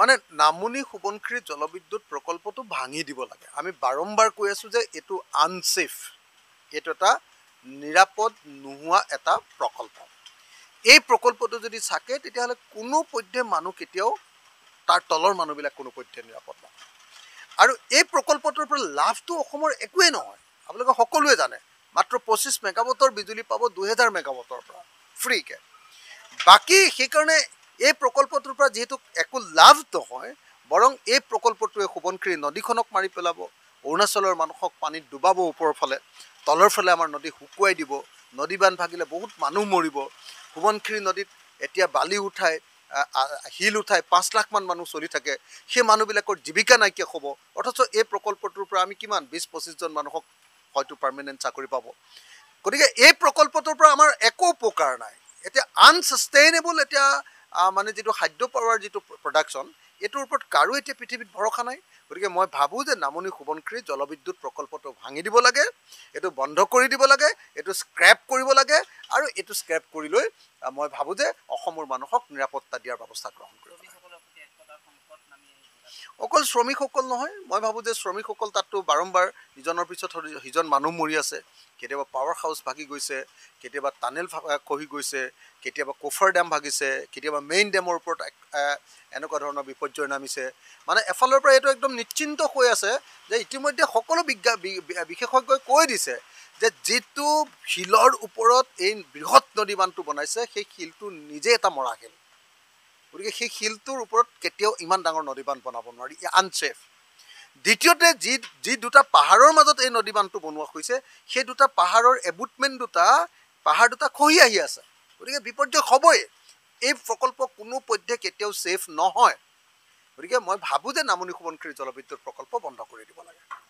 মানে নামনি সোৱণশিৰি জলবিদ্যুৎ প্ৰকল্পটো ভাঙি দিব লাগে আমি বাৰম্বাৰ কৈ আছোঁ যে এইটো আনচেফ এইটো এটা নিৰাপদ নোহোৱা এটা প্ৰকল্প এই প্ৰকল্পটো যদি থাকে তেতিয়াহ'লে কোনো পধ্যে মানুহ কেতিয়াও তাৰ তলৰ মানুহবিলাক কোনো পধ্যে নিৰাপদ নহয় আৰু এই প্ৰকল্পটোৰ পৰা লাভটো অসমৰ একোৱেই নহয় আপোনালোকে সকলোৱে জানে মাত্ৰ পঁচিছ মেগাবটৰ বিজুলী পাব দুহেজাৰ মেগাবটৰ পৰা ফ্ৰীকৈ বাকী সেইকাৰণে এই প্ৰকল্পটোৰ পৰা যিহেতু একো লাভ নহয় বৰং এই প্ৰকল্পটোৱে সোৱণশিৰি নদীখনক মাৰি পেলাব অৰুণাচলৰ মানুহক পানীত ডুবাব ওপৰৰ ফালে তলৰ ফালে আমাৰ নদী শুকুৱাই দিব নদী বান্ধ ভাগিলে বহুত মানুহ মৰিব সোৱণশিৰি নদীত এতিয়া বালি উঠাই শিল উঠাই পাঁচ লাখমান মানুহ চলি থাকে সেই মানুহবিলাকৰ জীৱিকা নাইকিয়া হ'ব অথচ এই প্ৰকল্পটোৰ পৰা আমি কিমান বিছ পঁচিছজন মানুহক হয়তো পাৰ্মানেণ্ট চাকৰি পাব গতিকে এই প্ৰকল্পটোৰ পৰা আমাৰ একো উপকাৰ নাই এতিয়া আনচাষ্টেইনেবল এতিয়া মানে যিটো খাদ্য পাৱাৰ যিটো প্ৰডাকশ্যন এইটোৰ ওপৰত কাৰো এতিয়া পৃথিৱীত ভৰসা নাই গতিকে মই ভাবোঁ যে নামনি সোৱণশ্ৰীৰ জলবিদ্যুৎ প্ৰকল্পটো ভাঙি দিব লাগে এইটো বন্ধ কৰি দিব লাগে এইটো স্ক্ৰেপ কৰিব লাগে আৰু এইটো স্ক্ৰেপ কৰি লৈ মই ভাবোঁ যে অসমৰ মানুহক নিৰাপত্তা দিয়াৰ ব্যৱস্থা গ্ৰহণ কৰিব লাগে অকল শ্ৰমিকসকল নহয় মই ভাবোঁ যে শ্ৰমিকসকল তাততো বাৰম্বাৰ ইজনৰ পিছত সিজন মানুহ মৰি আছে কেতিয়াবা পাৱাৰ হাউচ ভাগি গৈছে কেতিয়াবা টানেল খহি গৈছে কেতিয়াবা কোফাৰ ডেম ভাগিছে কেতিয়াবা মেইন ডেমৰ ওপৰত এনেকুৱা ধৰণৰ বিপৰ্যয় নামিছে মানে এফালৰ পৰা এইটো একদম নিশ্চিন্ত হৈ আছে যে ইতিমধ্যে সকলো বিজ্ঞা বিশেষজ্ঞই কৈ দিছে যে যিটো শিলৰ ওপৰত এই বৃহৎ নদী বান্ধটো বনাইছে সেই শিলটো নিজে এটা মৰা শিল গতিকে সেই শিলটোৰ ওপৰত কেতিয়াও ইমান ডাঙৰ নদী বান্ধ বনাব নোৱাৰি ই আনচেফ দ্বিতীয়তে যি যি দুটা পাহাৰৰ মাজত এই নদী বান্ধটো বনোৱা হৈছে সেই দুটা পাহাৰৰ এবুটমেণ্ট দুটা পাহাৰ দুটা খহি আহি আছে গতিকে বিপৰ্যয় হ'বই এই প্ৰকল্প কোনো পধ্যে কেতিয়াও চেফ নহয় গতিকে মই ভাবোঁ যে নামনি সোৱণশিৰি জলবিদ্যুৎ প্ৰকল্প বন্ধ কৰি দিব লাগে